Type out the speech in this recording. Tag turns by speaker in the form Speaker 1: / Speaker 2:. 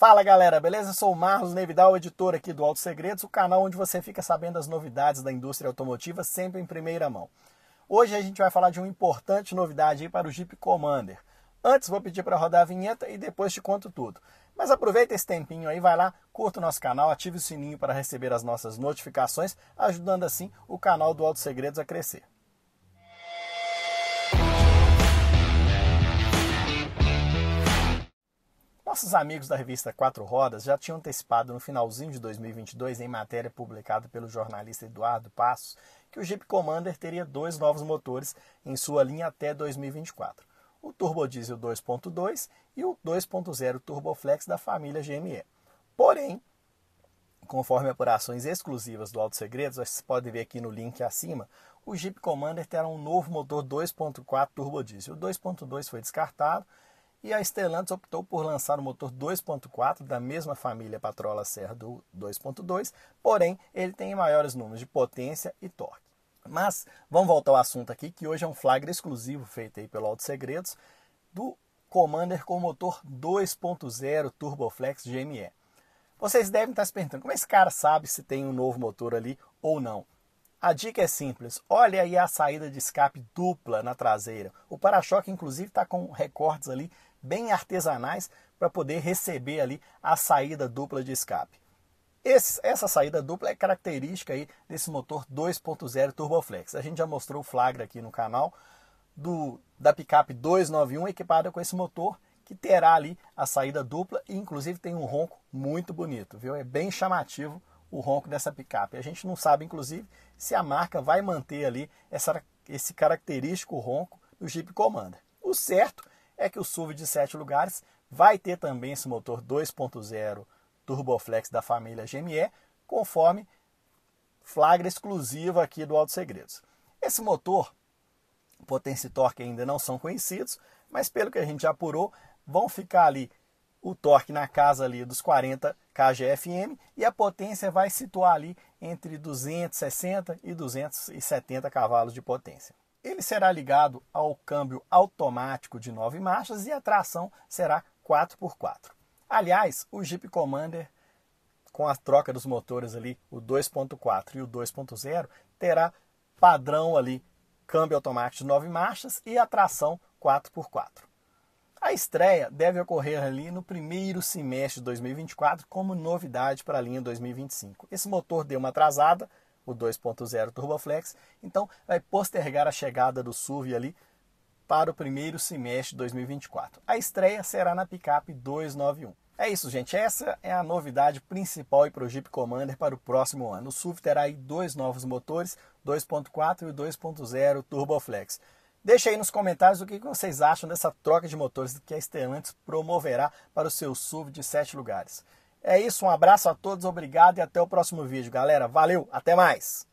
Speaker 1: Fala galera, beleza? Eu sou o Marlos Nevidal, editor aqui do Auto Segredos, o canal onde você fica sabendo as novidades da indústria automotiva sempre em primeira mão. Hoje a gente vai falar de uma importante novidade para o Jeep Commander. Antes vou pedir para rodar a vinheta e depois te conto tudo. Mas aproveita esse tempinho aí, vai lá, curta o nosso canal, ative o sininho para receber as nossas notificações, ajudando assim o canal do Auto Segredos a crescer. Nossos amigos da revista Quatro Rodas já tinham antecipado no finalzinho de 2022, em matéria publicada pelo jornalista Eduardo Passos, que o Jeep Commander teria dois novos motores em sua linha até 2024, o turbodiesel 2.2 e o 2.0 Turboflex da família GME. Porém, conforme apurações exclusivas do Alto Segredos, vocês podem ver aqui no link acima, o Jeep Commander terá um novo motor 2.4 turbodiesel. O 2.2 foi descartado e a Stellantis optou por lançar o motor 2.4 da mesma família Patrola Serra do 2.2, porém ele tem maiores números de potência e torque. Mas vamos voltar ao assunto aqui, que hoje é um flagra exclusivo feito aí pelo Auto Segredos do Commander com motor 2.0 Turboflex GME. Vocês devem estar se perguntando como esse cara sabe se tem um novo motor ali ou não. A dica é simples: olha aí a saída de escape dupla na traseira. O para-choque, inclusive, está com recortes ali bem artesanais para poder receber ali a saída dupla de escape. Esse, essa saída dupla é característica aí desse motor 2.0 Turboflex. A gente já mostrou o flagra aqui no canal do, da picape 291 equipada com esse motor que terá ali a saída dupla e inclusive tem um ronco muito bonito, viu? É bem chamativo o ronco dessa picape. A gente não sabe inclusive se a marca vai manter ali essa, esse característico ronco do Jeep Commander. O certo é que o SUV de 7 lugares vai ter também esse motor 2.0 Turboflex da família GME, conforme flagra exclusiva aqui do Alto Segredos. Esse motor, potência e torque ainda não são conhecidos, mas pelo que a gente já apurou, vão ficar ali o torque na casa ali dos 40 kgfm e a potência vai situar ali entre 260 e 270 cavalos de potência. Ele será ligado ao câmbio automático de nove marchas e a tração será 4x4. Aliás, o Jeep Commander, com a troca dos motores ali, o 2.4 e o 2.0, terá padrão ali câmbio automático de nove marchas e a tração 4x4. A estreia deve ocorrer ali no primeiro semestre de 2024 como novidade para a linha 2025. Esse motor deu uma atrasada, o 2.0 Turboflex, então vai postergar a chegada do SUV ali para o primeiro semestre de 2024. A estreia será na picape 291. É isso, gente. Essa é a novidade principal para o Jeep Commander para o próximo ano. O SUV terá aí dois novos motores, 2.4 e 2.0 Turboflex. Deixa aí nos comentários o que vocês acham dessa troca de motores que a Stellantis promoverá para o seu SUV de sete lugares. É isso, um abraço a todos, obrigado e até o próximo vídeo, galera. Valeu, até mais!